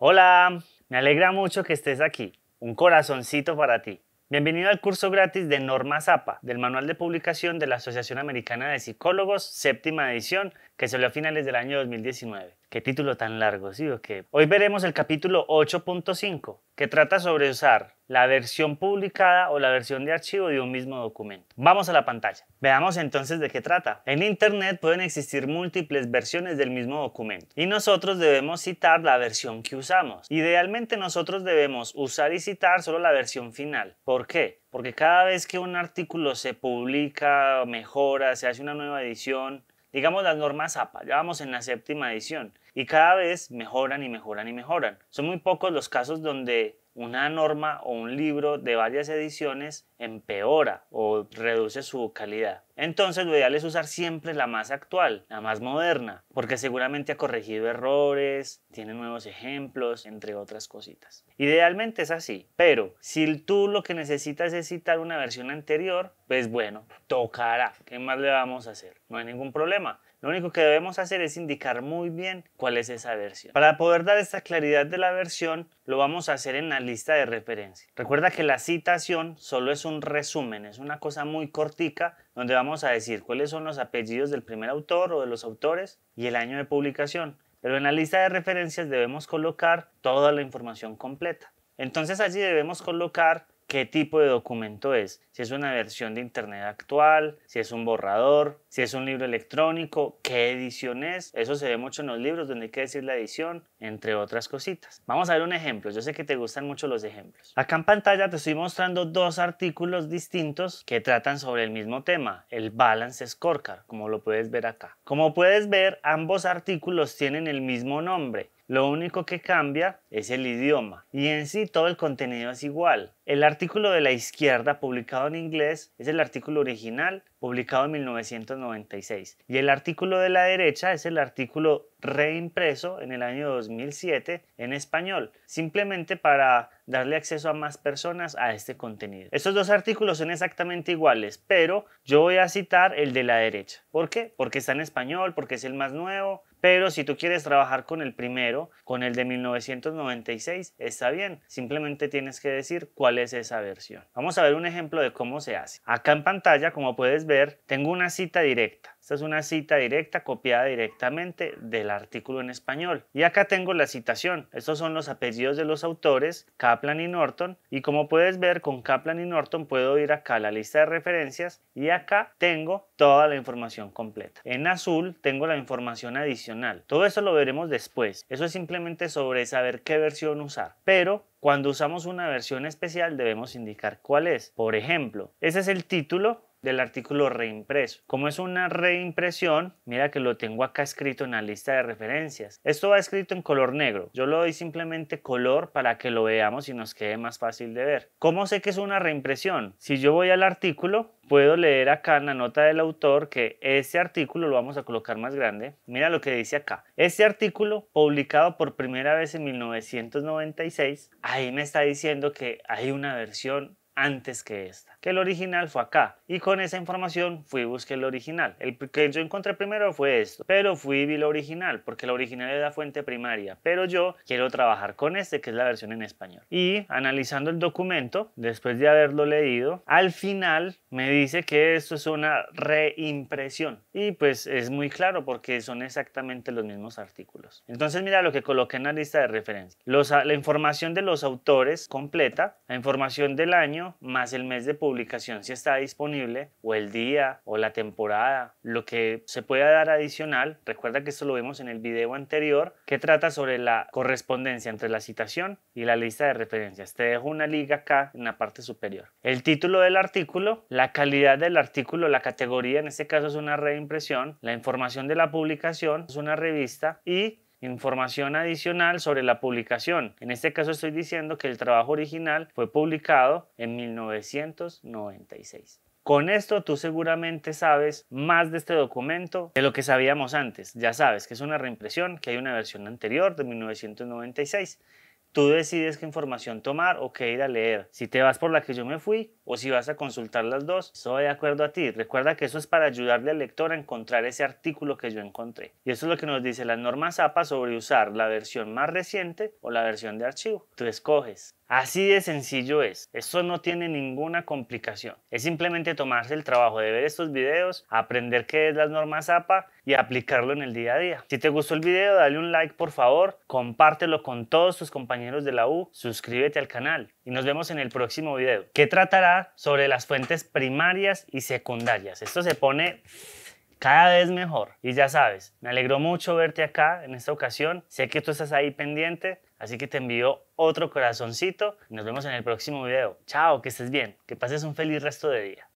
Hola, me alegra mucho que estés aquí. Un corazoncito para ti. Bienvenido al curso gratis de Norma Zappa, del Manual de Publicación de la Asociación Americana de Psicólogos, séptima edición, que salió a finales del año 2019. Qué título tan largo, ¿sí o qué? Hoy veremos el capítulo 8.5, que trata sobre usar la versión publicada o la versión de archivo de un mismo documento. Vamos a la pantalla. Veamos entonces de qué trata. En Internet pueden existir múltiples versiones del mismo documento y nosotros debemos citar la versión que usamos. Idealmente nosotros debemos usar y citar solo la versión final. ¿Por qué? Porque cada vez que un artículo se publica, mejora, se hace una nueva edición, digamos las normas APA, ya vamos en la séptima edición y cada vez mejoran y mejoran y mejoran. Son muy pocos los casos donde una norma o un libro de varias ediciones empeora o reduce su calidad. Entonces lo ideal es usar siempre la más actual, la más moderna, porque seguramente ha corregido errores, tiene nuevos ejemplos, entre otras cositas. Idealmente es así, pero si tú lo que necesitas es citar una versión anterior, pues bueno, tocará. ¿Qué más le vamos a hacer? No hay ningún problema. Lo único que debemos hacer es indicar muy bien cuál es esa versión. Para poder dar esta claridad de la versión, lo vamos a hacer en la lista de referencia. Recuerda que la citación solo es un resumen, es una cosa muy cortica donde vamos a decir cuáles son los apellidos del primer autor o de los autores y el año de publicación. Pero en la lista de referencias debemos colocar toda la información completa. Entonces allí debemos colocar qué tipo de documento es, si es una versión de Internet actual, si es un borrador, si es un libro electrónico, qué edición es. Eso se ve mucho en los libros donde hay que decir la edición, entre otras cositas. Vamos a ver un ejemplo, yo sé que te gustan mucho los ejemplos. Acá en pantalla te estoy mostrando dos artículos distintos que tratan sobre el mismo tema, el Balance Scorecard, como lo puedes ver acá. Como puedes ver, ambos artículos tienen el mismo nombre, lo único que cambia es el idioma y en sí todo el contenido es igual. El artículo de la izquierda publicado en inglés es el artículo original publicado en 1996 y el artículo de la derecha es el artículo reimpreso en el año 2007 en español, simplemente para darle acceso a más personas a este contenido. Estos dos artículos son exactamente iguales, pero yo voy a citar el de la derecha. ¿Por qué? Porque está en español, porque es el más nuevo, pero si tú quieres trabajar con el primero, con el de 1996, está bien. Simplemente tienes que decir cuál es esa versión. Vamos a ver un ejemplo de cómo se hace. Acá en pantalla, como puedes ver, tengo una cita directa. Esta es una cita directa copiada directamente del artículo en español. Y acá tengo la citación. Estos son los apellidos de los autores, Kaplan y Norton. Y como puedes ver, con Kaplan y Norton puedo ir acá a la lista de referencias y acá tengo toda la información completa. En azul tengo la información adicional. Todo eso lo veremos después. Eso es simplemente sobre saber qué versión usar. Pero cuando usamos una versión especial debemos indicar cuál es. Por ejemplo, ese es el título del artículo reimpreso. Como es una reimpresión, mira que lo tengo acá escrito en la lista de referencias. Esto va escrito en color negro. Yo lo doy simplemente color para que lo veamos y nos quede más fácil de ver. ¿Cómo sé que es una reimpresión? Si yo voy al artículo, puedo leer acá en la nota del autor que este artículo lo vamos a colocar más grande. Mira lo que dice acá. Este artículo, publicado por primera vez en 1996, ahí me está diciendo que hay una versión antes que esta que el original fue acá. Y con esa información fui y busqué el original. El que yo encontré primero fue esto, pero fui y vi el original, porque el original es la fuente primaria. Pero yo quiero trabajar con este, que es la versión en español. Y analizando el documento, después de haberlo leído, al final me dice que esto es una reimpresión. Y pues es muy claro porque son exactamente los mismos artículos. Entonces mira lo que coloqué en la lista de referencia. Los, la información de los autores completa, la información del año más el mes de publicación publicación si está disponible, o el día, o la temporada, lo que se puede dar adicional. Recuerda que esto lo vimos en el video anterior, que trata sobre la correspondencia entre la citación y la lista de referencias. Te dejo una liga acá en la parte superior. El título del artículo, la calidad del artículo, la categoría, en este caso es una reimpresión, la información de la publicación, es una revista y información adicional sobre la publicación. En este caso estoy diciendo que el trabajo original fue publicado en 1996. Con esto tú seguramente sabes más de este documento de lo que sabíamos antes. Ya sabes que es una reimpresión, que hay una versión anterior de 1996. Tú decides qué información tomar o qué ir a leer, si te vas por la que yo me fui o si vas a consultar las dos. soy de acuerdo a ti. Recuerda que eso es para ayudarle al lector a encontrar ese artículo que yo encontré. Y eso es lo que nos dice la norma APA sobre usar la versión más reciente o la versión de archivo. Tú escoges. Así de sencillo es, esto no tiene ninguna complicación, es simplemente tomarse el trabajo de ver estos videos, aprender qué es las normas APA y aplicarlo en el día a día. Si te gustó el video, dale un like por favor, compártelo con todos tus compañeros de la U, suscríbete al canal y nos vemos en el próximo video, que tratará sobre las fuentes primarias y secundarias. Esto se pone cada vez mejor y ya sabes, me alegró mucho verte acá en esta ocasión, sé que tú estás ahí pendiente Así que te envío otro corazoncito y nos vemos en el próximo video. Chao, que estés bien, que pases un feliz resto de día.